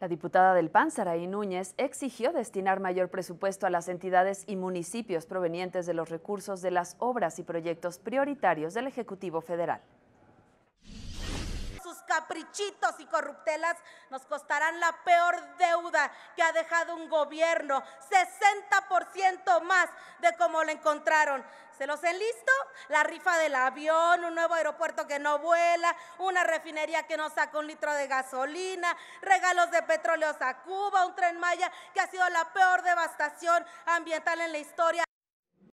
La diputada del PAN, y Núñez, exigió destinar mayor presupuesto a las entidades y municipios provenientes de los recursos de las obras y proyectos prioritarios del Ejecutivo Federal Sus caprichitos y corruptelas nos costarán la peor deuda que ha dejado un gobierno. 60% siento más de cómo lo encontraron. ¿Se los enlisto? La rifa del avión, un nuevo aeropuerto que no vuela, una refinería que no saca un litro de gasolina, regalos de petróleo a Cuba, un tren Maya que ha sido la peor devastación ambiental en la historia.